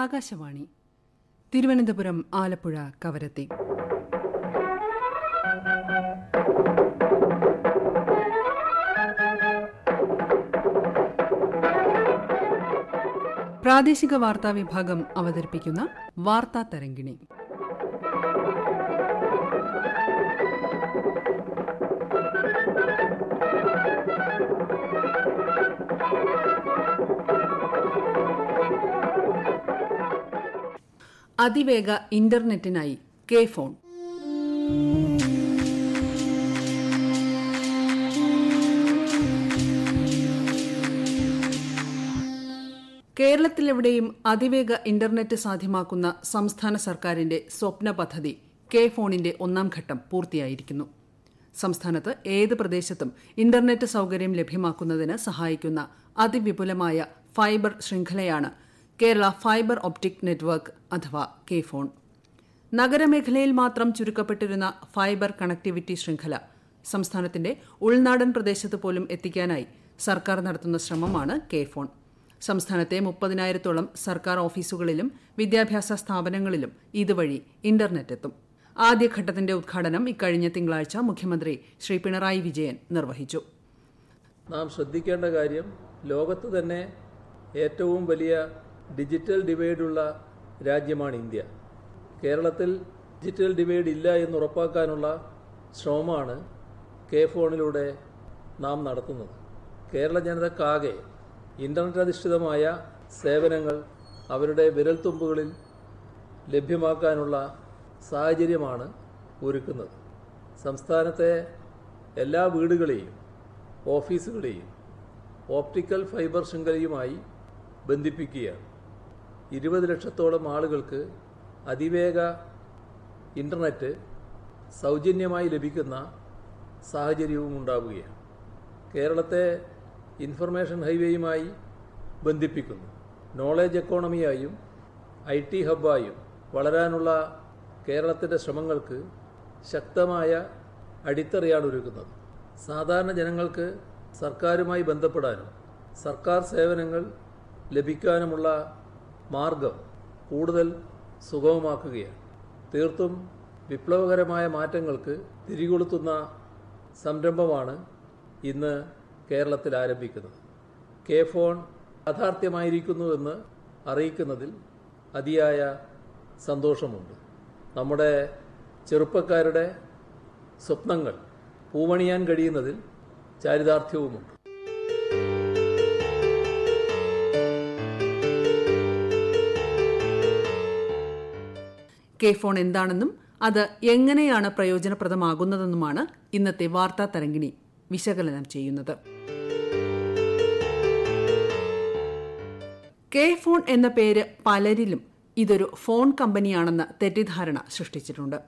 ആകാശവാണി തിരുവനന്തപുരം ആലപ്പുഴ കവരത്തി പ്രാദേശിക വാർത്താ വിഭാഗം അവതരിപ്പിക്കുന്ന വാർത്താ തരംഗിണി അതിവേഗ ഇന്റർനെറ്റിനായി കെ ഫോൺ കേരളത്തിലെവിടെയും അതിവേഗ ഇന്റർനെറ്റ് സാധ്യമാക്കുന്ന സംസ്ഥാന സർക്കാരിന്റെ സ്വപ്ന പദ്ധതി കെ ഫോണിന്റെ ഒന്നാം ഘട്ടം പൂർത്തിയായിരിക്കുന്നു സംസ്ഥാനത്ത് ഏത് പ്രദേശത്തും ഇന്റർനെറ്റ് സൌകര്യം ലഭ്യമാക്കുന്നതിന് സഹായിക്കുന്ന അതിവിപുലമായ ഫൈബർ ശൃംഖലയാണ് കേരള ഫൈബർ ഒപ്റ്റിക് നെറ്റ്വർക്ക് അഥവാ കെ ഫോൺ നഗരമേഖലയിൽ മാത്രം ചുരുക്കപ്പെട്ടിരുന്ന ഫൈബർ കണക്ടിവിറ്റി ശൃംഖല സംസ്ഥാനത്തിന്റെ ഉൾനാടൻ പ്രദേശത്ത് പോലും എത്തിക്കാനായി സർക്കാർ നടത്തുന്ന ശ്രമമാണ് കെ ഫോൺ സംസ്ഥാനത്തെ മുപ്പതിനായിരത്തോളം സർക്കാർ ഓഫീസുകളിലും വിദ്യാഭ്യാസ സ്ഥാപനങ്ങളിലും ഇതുവഴി ഇന്റർനെറ്റ് എത്തും ആദ്യഘട്ടത്തിന്റെ ഉദ്ഘാടനം ഇക്കഴിഞ്ഞ തിങ്കളാഴ്ച മുഖ്യമന്ത്രി ശ്രീ പിണറായി വിജയൻ നിർവഹിച്ചു നാം ശ്രദ്ധിക്കേണ്ട കാര്യം ലോകത്ത് തന്നെ ഏറ്റവും വലിയ ഡിജിറ്റൽ ഡിവൈഡുള്ള രാജ്യമാണ് ഇന്ത്യ കേരളത്തിൽ ഡിജിറ്റൽ ഡിവൈഡ് ഇല്ല എന്ന് ഉറപ്പാക്കാനുള്ള ശ്രമമാണ് കെ ഫോണിലൂടെ നാം നടത്തുന്നത് കേരള ജനതക്കാകെ ഇൻ്റർനെറ്റ് അധിഷ്ഠിതമായ സേവനങ്ങൾ അവരുടെ വിരൽത്തുമ്പുകളിൽ ലഭ്യമാക്കാനുള്ള സാഹചര്യമാണ് ഒരുക്കുന്നത് സംസ്ഥാനത്തെ എല്ലാ വീടുകളെയും ഓഫീസുകളെയും ഓപ്റ്റിക്കൽ ഫൈബർ ശൃംഖലയുമായി ബന്ധിപ്പിക്കുകയാണ് ഇരുപത് ലക്ഷത്തോളം ആളുകൾക്ക് അതിവേഗ ഇൻ്റർനെറ്റ് സൗജന്യമായി ലഭിക്കുന്ന സാഹചര്യവും ഉണ്ടാവുകയാണ് കേരളത്തെ ഇൻഫർമേഷൻ ഹൈവേയുമായി ബന്ധിപ്പിക്കുന്നു നോളേജ് എക്കോണമിയായും ഐ ടി ഹബ്ബായും വളരാനുള്ള കേരളത്തിൻ്റെ ശ്രമങ്ങൾക്ക് ശക്തമായ അടിത്തറയാണ് ഒരുക്കുന്നത് സാധാരണ ജനങ്ങൾക്ക് സർക്കാരുമായി ബന്ധപ്പെടാനും സർക്കാർ സേവനങ്ങൾ ലഭിക്കാനുമുള്ള മാർഗം കൂടുതൽ സുഗമമാക്കുകയാണ് തീർത്തും വിപ്ലവകരമായ മാറ്റങ്ങൾക്ക് തിരികൊളുത്തുന്ന സംരംഭമാണ് ഇന്ന് കേരളത്തിൽ ആരംഭിക്കുന്നത് കെ ഫോൺ യാഥാർത്ഥ്യമായിരിക്കുന്നുവെന്ന് അറിയിക്കുന്നതിൽ അതിയായ സന്തോഷമുണ്ട് നമ്മുടെ ചെറുപ്പക്കാരുടെ സ്വപ്നങ്ങൾ പൂവണിയാൻ കഴിയുന്നതിൽ ചാരിതാർത്ഥ്യവുമുണ്ട് കെ ഫോൺ എന്താണെന്നും അത് എങ്ങനെയാണ് പ്രയോജനപ്രദമാകുന്നതെന്നുമാണ് ഇന്നത്തെ വാർത്താ തരംഗിണി വിശകലനം ചെയ്യുന്നത് കെ ഫോൺ എന്ന പേര് പലരിലും ഇതൊരു ഫോൺ കമ്പനിയാണെന്ന തെറ്റിദ്ധാരണ സൃഷ്ടിച്ചിട്ടുണ്ട്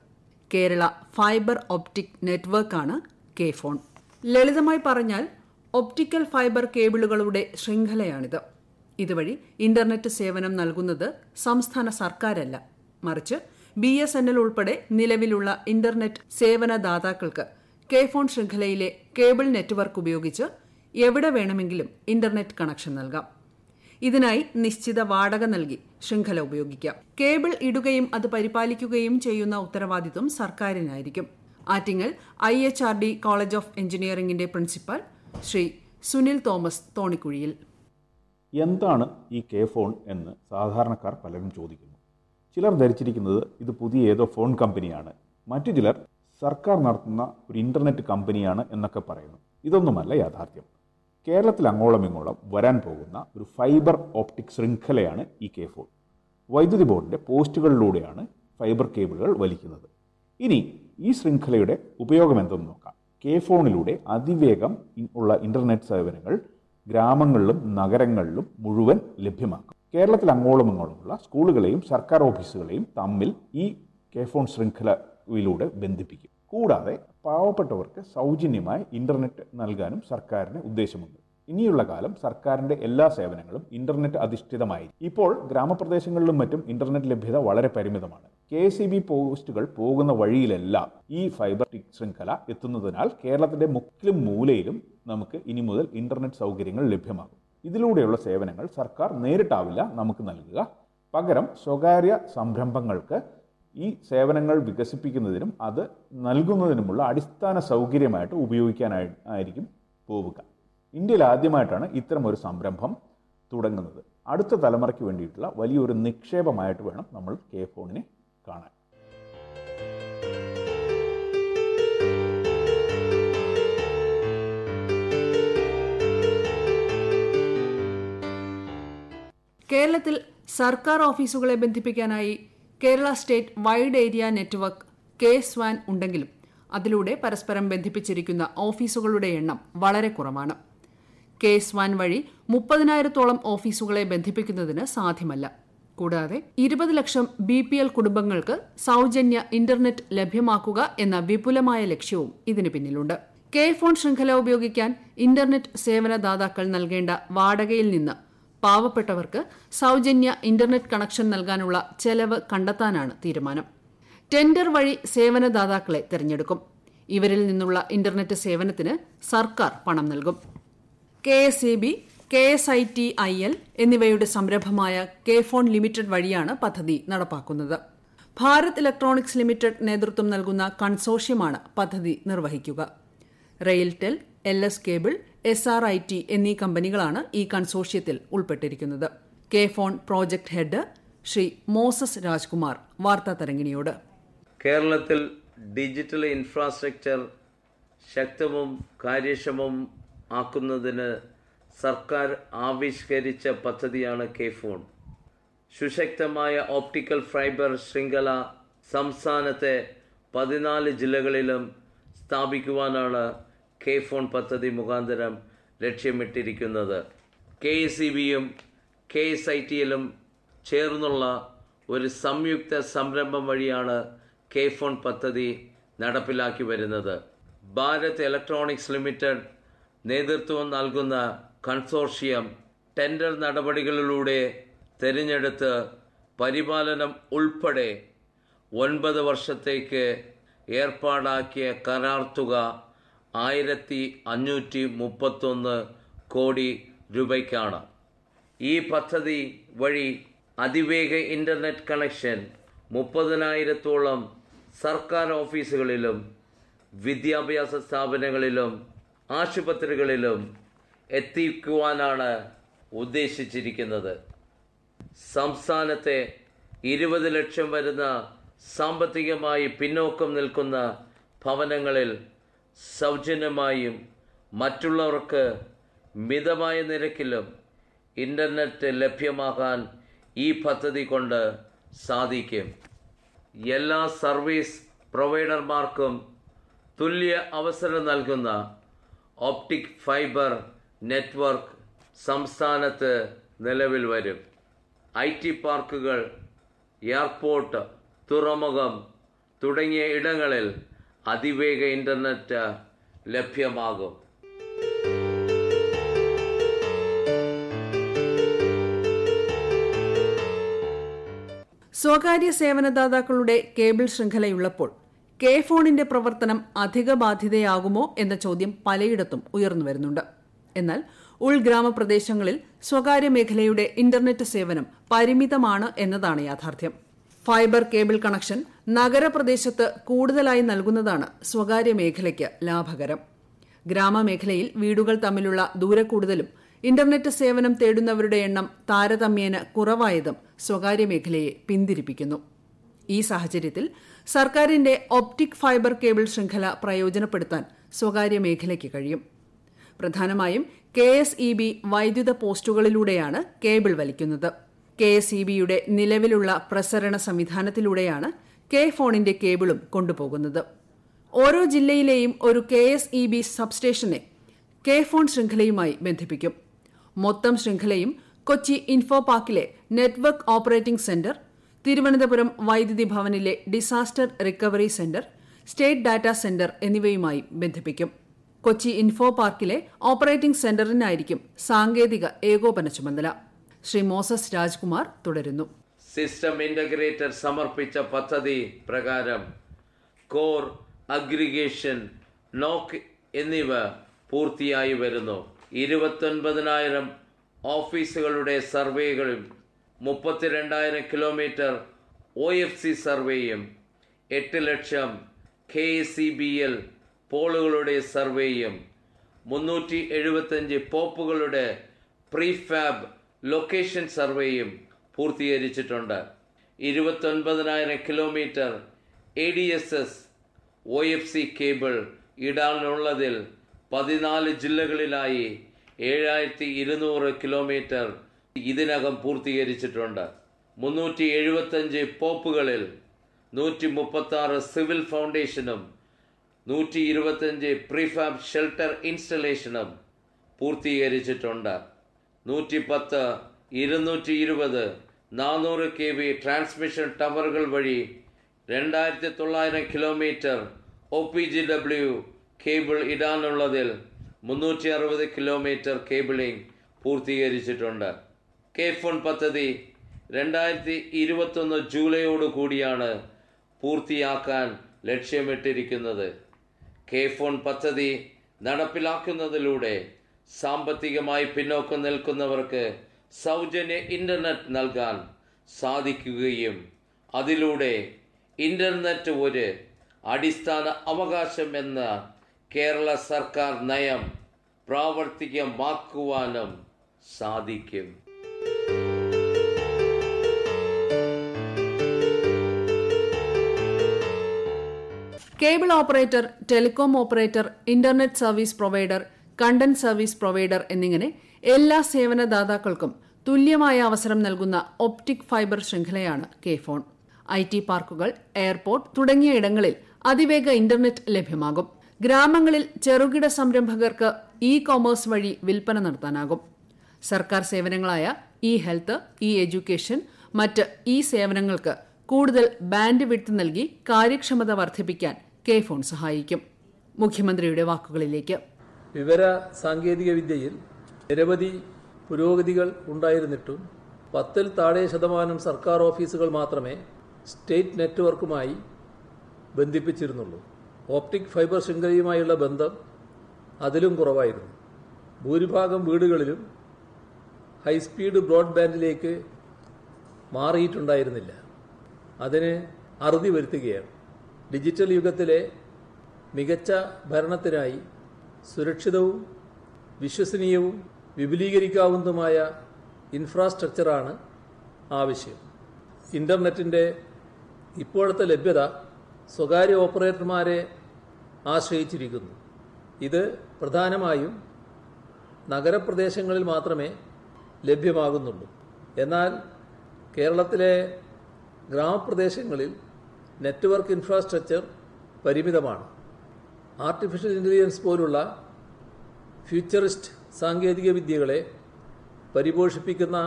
കേരള ഫൈബർ ഒപ്റ്റിക് നെറ്റ്വർക്കാണ് കെ ഫോൺ ലളിതമായി പറഞ്ഞാൽ ഒപ്റ്റിക്കൽ ഫൈബർ കേബിളുകളുടെ ശൃംഖലയാണിത് ഇതുവഴി ഇന്റർനെറ്റ് സേവനം നൽകുന്നത് സംസ്ഥാന സർക്കാരല്ല മറിച്ച് ബി എസ് എൻ എൽ ഉൾപ്പെടെ നിലവിലുള്ള ഇന്റർനെറ്റ് സേവനദാതാക്കൾക്ക് കെ ഫോൺ ശൃംഖലയിലെ കേബിൾ നെറ്റ്വർക്ക് ഉപയോഗിച്ച് എവിടെ വേണമെങ്കിലും ഇന്റർനെറ്റ് കണക്ഷൻ നൽകാം ഇതിനായി നിശ്ചിത വാടക നൽകി ശൃംഖല ഉപയോഗിക്കാം കേബിൾ ഇടുകയും അത് പരിപാലിക്കുകയും ചെയ്യുന്ന ഉത്തരവാദിത്വം സർക്കാരിനായിരിക്കും Attingal I H R D college of എഞ്ചിനീയറിംഗിന്റെ പ്രിൻസിപ്പൽ ശ്രീ സുനിൽ തോമസ് തോണിക്കുഴിയിൽ എന്താണ് ഈ കെ ഫോൺ എന്ന് സാധാരണക്കാർ പലരും ചോദിക്കുന്നു ചിലർ ധരിച്ചിരിക്കുന്നത് ഇത് പുതിയ ഏതോ ഫോൺ കമ്പനിയാണ് മറ്റു ചിലർ സർക്കാർ നടത്തുന്ന ഒരു ഇൻ്റർനെറ്റ് കമ്പനിയാണ് എന്നൊക്കെ പറയുന്നു ഇതൊന്നുമല്ല യാഥാർത്ഥ്യം കേരളത്തിൽ അങ്ങോളം ഇങ്ങോളം വരാൻ പോകുന്ന ഒരു ഫൈബർ ഓപ്റ്റിക് ശൃംഖലയാണ് ഈ കെ ഫോൺ വൈദ്യുതി ബോർഡിൻ്റെ പോസ്റ്റുകളിലൂടെയാണ് ഫൈബർ കേബിളുകൾ വലിക്കുന്നത് ഇനി ഈ ശൃംഖലയുടെ ഉപയോഗം എന്തെന്ന് നോക്കാം കെ ഫോണിലൂടെ അതിവേഗം ഉള്ള ഇൻ്റർനെറ്റ് സേവനങ്ങൾ ഗ്രാമങ്ങളിലും നഗരങ്ങളിലും മുഴുവൻ ലഭ്യമാക്കും കേരളത്തിൽ അങ്ങോളം ഇങ്ങോളമുള്ള സ്കൂളുകളെയും സർക്കാർ ഓഫീസുകളെയും തമ്മിൽ ഈ കെ ഫോൺ ശൃംഖലയിലൂടെ ബന്ധിപ്പിക്കും കൂടാതെ പാവപ്പെട്ടവർക്ക് സൗജന്യമായി ഇൻ്റർനെറ്റ് നൽകാനും സർക്കാരിന് ഉദ്ദേശമുണ്ട് ഇനിയുള്ള കാലം സർക്കാരിൻ്റെ എല്ലാ സേവനങ്ങളും ഇൻ്റർനെറ്റ് അധിഷ്ഠിതമായി ഇപ്പോൾ ഗ്രാമപ്രദേശങ്ങളിലും മറ്റും ഇൻ്റർനെറ്റ് ലഭ്യത വളരെ പരിമിതമാണ് കെ സി ബി പോസ്റ്റുകൾ പോകുന്ന വഴിയിലെല്ലാം ഈ ഫൈബർ ടിക് ശൃംഖല എത്തുന്നതിനാൽ കേരളത്തിൻ്റെ മുക്കിലും മൂലയിലും നമുക്ക് ഇനി മുതൽ ഇൻ്റർനെറ്റ് സൗകര്യങ്ങൾ ലഭ്യമാകും ഇതിലൂടെയുള്ള സേവനങ്ങൾ സർക്കാർ നേരിട്ടാവില്ല നമുക്ക് നൽകുക പകരം സ്വകാര്യ സംരംഭങ്ങൾക്ക് ഈ സേവനങ്ങൾ വികസിപ്പിക്കുന്നതിനും അത് നൽകുന്നതിനുമുള്ള അടിസ്ഥാന സൗകര്യമായിട്ട് ഉപയോഗിക്കാനായി ആയിരിക്കും പോവുക ഇന്ത്യയിൽ ആദ്യമായിട്ടാണ് ഇത്തരം ഒരു സംരംഭം തുടങ്ങുന്നത് അടുത്ത തലമുറയ്ക്ക് വേണ്ടിയിട്ടുള്ള വലിയൊരു നിക്ഷേപമായിട്ട് വേണം നമ്മൾ കെ ഫോണിനെ കാണാൻ കേരളത്തിൽ സർക്കാർ ഓഫീസുകളെ ബന്ധിപ്പിക്കാനായി Kerala state wide area network K സ്വാൻ ഉണ്ടെങ്കിലും അതിലൂടെ പരസ്പരം ബന്ധിപ്പിച്ചിരിക്കുന്ന ഓഫീസുകളുടെ എണ്ണം വളരെ കുറവാണ് കെ സ്വാൻ വഴി മുപ്പതിനായിരത്തോളം ഓഫീസുകളെ ബന്ധിപ്പിക്കുന്നതിന് സാധ്യമല്ല കൂടാതെ ഇരുപത് ലക്ഷം ബി പി എൽ കുടുംബങ്ങൾക്ക് സൗജന്യ ഇന്റർനെറ്റ് ലഭ്യമാക്കുക എന്ന വിപുലമായ ലക്ഷ്യവും ഇതിന് പിന്നിലുണ്ട് കെ ഫോൺ ശൃംഖല ഉപയോഗിക്കാൻ ഇന്റർനെറ്റ് സേവനദാതാക്കൾ നൽകേണ്ട വാടകയിൽ നിന്ന് പാവപ്പെട്ടവർക്ക് സൌജന്യ ഇന്റർനെറ്റ് കണക്ഷൻ നൽകാനുള്ള ചെലവ് കണ്ടെത്താനാണ് തീരുമാനം ടെൻഡർ വഴി സേവനദാതാക്കളെ തെരഞ്ഞെടുക്കും ഇവരിൽ നിന്നുള്ള ഇന്റർനെറ്റ് സേവനത്തിന് സർക്കാർ പണം നൽകും K S E B K S I T I L എന്നിവയുടെ സംരംഭമായ കെ ഫോൺ ലിമിറ്റഡ് വഴിയാണ് പദ്ധതി നടപ്പാക്കുന്നത് ഭാരത് ഇലക്ട്രോണിക്സ് ലിമിറ്റഡ് നേതൃത്വം നൽകുന്ന കൺസോഷ്യമാണ് പദ്ധതി നിർവഹിക്കുക RailTel L S cable S R I T എന്നീ കമ്പനികളാണ് ഈ കൺസോർഷ്യത്തിൽ ഉൾപ്പെട്ടിരിക്കുന്നത് K FON project head Shri Moses Rajkumar വാർത്താ തരംഗിണിയോട് കേരളത്തിൽ ഡിജിറ്റൽ ഇൻഫ്രാസ്ട്രക്ചർ ശക്തവും കാര്യക്ഷമവും ആക്കുന്നതിന് സർക്കാർ ആവിഷ്കരിച്ച പദ്ധതിയാണ് കെ ഫോൺ സുശക്തമായ ഓപ്റ്റിക്കൽ ഫൈബർ ശൃംഖല സംസ്ഥാനത്തെ പതിനാല് ജില്ലകളിലും സ്ഥാപിക്കുവാനാണ് കെ ഫോൺ പദ്ധതി മുഖാന്തരം ലക്ഷ്യമിട്ടിരിക്കുന്നത് കെ എസ് ഇ ബിയും കെ എസ് ഐ ടി എല്ലും ചേർന്നുള്ള ഒരു സംയുക്ത സംരംഭം വഴിയാണ് കെ ഫോൺ പദ്ധതി നടപ്പിലാക്കി വരുന്നത് ഭാരത് ഇലക്ട്രോണിക്സ് ലിമിറ്റഡ് നേതൃത്വം നൽകുന്ന കൺസോർഷ്യം ടെൻഡർ നടപടികളിലൂടെ തിരഞ്ഞെടുത്ത് പരിപാലനം ഉൾപ്പെടെ ഒൻപത് വർഷത്തേക്ക് ഏർപ്പാടാക്കിയ കരാർ തുക ആയിരത്തി അഞ്ഞൂറ്റി മുപ്പത്തൊന്ന് കോടി രൂപയ്ക്കാണ് ഈ പദ്ധതി വഴി അതിവേഗ ഇൻ്റർനെറ്റ് കണക്ഷൻ മുപ്പതിനായിരത്തോളം സർക്കാർ ഓഫീസുകളിലും വിദ്യാഭ്യാസ സ്ഥാപനങ്ങളിലും ആശുപത്രികളിലും എത്തിക്കുവാനാണ് ഉദ്ദേശിച്ചിരിക്കുന്നത് സംസ്ഥാനത്തെ ഇരുപത് ലക്ഷം വരുന്ന സാമ്പത്തികമായി പിന്നോക്കം നിൽക്കുന്ന ഭവനങ്ങളിൽ സൗജന്യമായും മറ്റുള്ളവർക്ക് മിതമായ നിരക്കിലും ഇൻ്റർനെറ്റ് ലഭ്യമാകാൻ ഈ പദ്ധതി കൊണ്ട് സാധിക്കും എല്ലാ സർവീസ് പ്രൊവൈഡർമാർക്കും തുല്യ അവസരം നൽകുന്ന ഓപ്റ്റിക് ഫൈബർ നെറ്റ്വർക്ക് സംസ്ഥാനത്ത് നിലവിൽ വരും ഐ ടി പാർക്കുകൾ എയർപോർട്ട് തുറമുഖം തുടങ്ങിയ ഇടങ്ങളിൽ അതിവേഗ ഇൻ്റർനെറ്റ് uh, ലഭ്യമാകും സ്വകാര്യ സേവനദാതാക്കളുടെ കേബിൾ ശൃംഖലയുള്ളപ്പോൾ കെ ഫോണിന്റെ പ്രവർത്തനം അധിക ബാധ്യതയാകുമോ എന്ന ചോദ്യം പലയിടത്തും ഉയർന്നു വരുന്നുണ്ട് എന്നാൽ ഉൾഗ്രാമപ്രദേശങ്ങളിൽ സ്വകാര്യ മേഖലയുടെ ഇന്റർനെറ്റ് സേവനം പരിമിതമാണ് എന്നതാണ് യാഥാർത്ഥ്യം ഫൈബർ കേബിൾ കണക്ഷൻ നഗരപ്രദേശത്ത് കൂടുതലായി നൽകുന്നതാണ് സ്വകാര്യ മേഖലയ്ക്ക് ലാഭകരം ഗ്രാമമേഖലയിൽ വീടുകൾ തമ്മിലുള്ള ദൂരക്കൂടുതലും ഇന്റർനെറ്റ് സേവനം തേടുന്നവരുടെ എണ്ണം താരതമ്യേന കുറവായതും സ്വകാര്യ മേഖലയെ പിന്തിരിപ്പിക്കുന്നു ഈ സാഹചര്യത്തിൽ സർക്കാരിന്റെ ഒപ്റ്റിക് ഫൈബർ കേബിൾ ശൃംഖല പ്രയോജനപ്പെടുത്താൻ സ്വകാര്യ മേഖലയ്ക്ക് കഴിയും പ്രധാനമായും കെ എസ് ഇ ബി വൈദ്യുത പോസ്റ്റുകളിലൂടെയാണ് കേബിൾ വലിക്കുന്നത് കെ എസ് ഇ ബിയുടെ നിലവിലുള്ള പ്രസരണ സംവിധാനത്തിലൂടെയാണ് കെ ഫോണിന്റെ കേബിളും കൊണ്ടുപോകുന്നത് ഓരോ ജില്ലയിലെയും ഒരു കെ എസ് ഇ ബി സബ്സ്റ്റേഷനെ കെ ഫോൺ ശൃംഖലയുമായി ബന്ധിപ്പിക്കും മൊത്തം ശൃംഖലയും കൊച്ചി ഇൻഫോ പാർക്കിലെ നെറ്റ്വർക്ക് ഓപ്പറേറ്റിംഗ് സെന്റർ തിരുവനന്തപുരം വൈദ്യുതി ഭവനിലെ disaster recovery centre state data centre എന്നിവയുമായി ബന്ധിപ്പിക്കും കൊച്ചി ഇൻഫോ പാർക്കിലെ ഓപ്പറേറ്റിംഗ് സെന്ററിനായിരിക്കും സാങ്കേതിക ഏകോപന ചുമതല ശ്രീ മോസസ് രാജ്കുമാർ തുടരുന്നു സിസ്റ്റം ഇൻ്റഗ്രേറ്റർ സമർപ്പിച്ച പദ്ധതി പ്രകാരം കോർ അഗ്രിഗേഷൻ നോക്ക് എന്നിവ പൂർത്തിയായി വരുന്നു ഇരുപത്തൊൻപതിനായിരം ഓഫീസുകളുടെ സർവേകളും മുപ്പത്തിരണ്ടായിരം കിലോമീറ്റർ ഒ എഫ് സി സർവേയും എട്ട് ലക്ഷം കെ സി ബി എൽ പോളുകളുടെ സർവേയും മുന്നൂറ്റി എഴുപത്തഞ്ച് പോപ്പുകളുടെ പ്രീഫാബ് ലൊക്കേഷൻ സർവേയും പൂർത്തീകരിച്ചിട്ടുണ്ട് ഇരുപത്തൊൻപതിനായിരം kilometre A D S S O F C cable ഇടാനുള്ളതിൽ പതിനാല് ജില്ലകളിലായി ഏഴായിരത്തി ഇരുന്നൂറ് കിലോമീറ്റർ ഇതിനകം പൂർത്തീകരിച്ചിട്ടുണ്ട് മുന്നൂറ്റി എഴുപത്തഞ്ച് പോപ്പുകളിൽ നൂറ്റി മുപ്പത്താറ് സിവിൽ ഫൗണ്ടേഷനും നൂറ്റി ഇരുപത്തഞ്ച് പ്രീഫാബ് ഷെൽട്ടർ ഇൻസ്റ്റലേഷനും പൂർത്തീകരിച്ചിട്ടുണ്ട് നൂറ്റി പത്ത് ഇരുന്നൂറ്റി ഇരുപത് നാനൂറ് കെ വി ട്രാൻസ്മിഷൻ ടവറുകൾ വഴി രണ്ടായിരത്തി തൊള്ളായിരം kilometre O P G W cable ഇടാനുള്ളതിൽ മുന്നൂറ്റി അറുപത് കിലോമീറ്റർ കേബിളിംഗ് പൂർത്തീകരിച്ചിട്ടുണ്ട് കെ ഫോൺ പദ്ധതി രണ്ടായിരത്തി ഇരുപത്തൊന്ന് ജൂലൈയോട് കൂടിയാണ് പൂർത്തിയാക്കാൻ ലക്ഷ്യമിട്ടിരിക്കുന്നത് കെ ഫോൺ പദ്ധതി നടപ്പിലാക്കുന്നതിലൂടെ സാമ്പത്തികമായി പിന്നോക്കം നിൽക്കുന്നവർക്ക് സൗജന്യ ഇൻ്റർനെറ്റ് നൽകാൻ സാധിക്കുകയും അതിലൂടെ ഇൻ്റർനെറ്റ് ഒരു അടിസ്ഥാന അവകാശം എന്ന കേരള സർക്കാർ നയം പ്രാവർത്തികമാക്കുവാനും സാധിക്കും cable operator telecom operator internet service provider content service provider എന്നിങ്ങനെ എല്ലാ സേവനദാതാക്കൾക്കും തുല്യമായ അവസരം നൽകുന്ന ഒപ്റ്റിക് ഫൈബർ ശൃംഖലയാണ് കെ ഫോൺ ഐ ടി പാർക്കുകൾ എയർപോർട്ട് തുടങ്ങിയ ഇടങ്ങളിൽ അതിവേഗ ഇന്റർനെറ്റ് ലഭ്യമാകും ഗ്രാമങ്ങളിൽ ചെറുകിട സംരംഭകർക്ക് ഇ കോമേഴ്സ് വഴി വിൽപ്പന നടത്താനാകും സർക്കാർ സേവനങ്ങളായ ഇ ഹെൽത്ത് ഇ എഡ്യൂക്കേഷൻ മറ്റ് ഇ സേവനങ്ങൾക്ക് കൂടുതൽ ബാൻഡ് വിട്ട് നൽകി കാര്യക്ഷമത വർദ്ധിപ്പിക്കാൻ കെ ഫോൺ സഹായിക്കും മുഖ്യമന്ത്രിയുടെ വാക്കുകളിലേക്ക് വിവര സാങ്കേതിക വിദ്യയിൽ നിരവധി പുരോഗതികൾ ഉണ്ടായിരുന്നിട്ടും പത്തിൽ താഴെ ശതമാനം സർക്കാർ ഓഫീസുകൾ മാത്രമേ സ്റ്റേറ്റ് നെറ്റ്വർക്കുമായി ബന്ധിപ്പിച്ചിരുന്നുള്ളൂ ഓപ്റ്റിക് ഫൈബർ ശൃംഖലയുമായുള്ള ബന്ധം അതിലും കുറവായിരുന്നു ഭൂരിഭാഗം വീടുകളിലും ഹൈസ്പീഡ് ബ്രോഡ്ബാൻഡിലേക്ക് മാറിയിട്ടുണ്ടായിരുന്നില്ല അതിന് അറുതി വരുത്തുകയാണ് ഡിജിറ്റൽ യുഗത്തിലെ മികച്ച ഭരണത്തിനായി സുരക്ഷിതവും വിശ്വസനീയവും വിപുലീകരിക്കാവുന്നതുമായ ഇൻഫ്രാസ്ട്രക്ചറാണ് ആവശ്യം ഇൻ്റർനെറ്റിൻ്റെ ഇപ്പോഴത്തെ ലഭ്യത സ്വകാര്യ ഓപ്പറേറ്റർമാരെ ആശ്രയിച്ചിരിക്കുന്നു ഇത് പ്രധാനമായും നഗരപ്രദേശങ്ങളിൽ മാത്രമേ ലഭ്യമാകുന്നുള്ളൂ എന്നാൽ കേരളത്തിലെ ഗ്രാമപ്രദേശങ്ങളിൽ നെറ്റ്വർക്ക് ഇൻഫ്രാസ്ട്രക്ചർ പരിമിതമാണ് ആർട്ടിഫിഷ്യൽ ഇൻ്റലിജൻസ് പോലുള്ള ഫ്യൂച്ചറിസ്റ്റ് സാങ്കേതിക വിദ്യകളെ പരിപോഷിപ്പിക്കുന്ന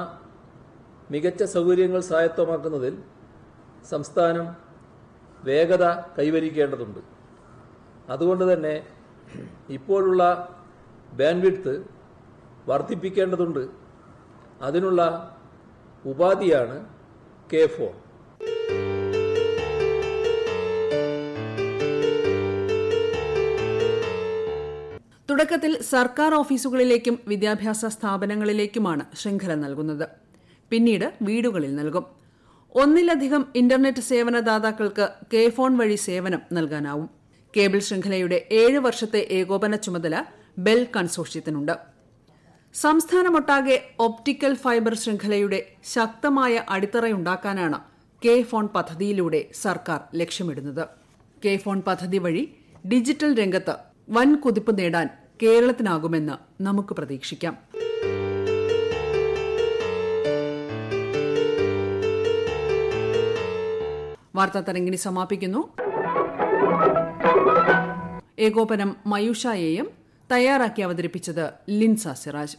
മികച്ച സൗകര്യങ്ങൾ സ്വായത്തമാക്കുന്നതിൽ സംസ്ഥാനം വേഗത കൈവരിക്കേണ്ടതുണ്ട് അതുകൊണ്ട് തന്നെ ഇപ്പോഴുള്ള ബാൻവിഡ്ത്ത് വർദ്ധിപ്പിക്കേണ്ടതുണ്ട് അതിനുള്ള ഉപാധിയാണ് കെ ഫോൺ തുടക്കത്തിൽ സർക്കാർ ഓഫീസുകളിലേക്കും വിദ്യാഭ്യാസ സ്ഥാപനങ്ങളിലേക്കുമാണ് ശൃംഖല നൽകുന്നത് പിന്നീട് വീടുകളിൽ നൽകും ഒന്നിലധികം ഇന്റർനെറ്റ് സേവനദാതാക്കൾക്ക് കെ ഫോൺ വഴി സേവനം നൽകാനാവും കേബിൾ ശൃംഖലയുടെ ഏഴ് വർഷത്തെ ഏകോപന ചുമതല ബെൽ കൺസോഷ്യത്തിനുണ്ട് സംസ്ഥാനമൊട്ടാകെ ഒപ്റ്റിക്കൽ ഫൈബർ ശൃംഖലയുടെ ശക്തമായ അടിത്തറയുണ്ടാക്കാനാണ് കെ ഫോൺ പദ്ധതിയിലൂടെ സർക്കാർ ലക്ഷ്യമിടുന്നത് കെ ഫോൺ പദ്ധതി വഴി ഡിജിറ്റൽ രംഗത്ത് വൻ കുതിപ്പ് നേടാൻ കേരളത്തിനാകുമെന്ന് നമുക്ക് പ്രതീക്ഷിക്കാം വാർത്താ തരങ്കിണി സമാപിക്കുന്നു ഏകോപനം മയൂഷായേയും തയ്യാറാക്കി അവതരിപ്പിച്ചത് ലിൻസ സിറാജ്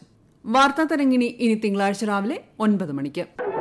വാർത്താ തരങ്കിണി ഇനി തിങ്കളാഴ്ച രാവിലെ ഒൻപത് മണിക്ക്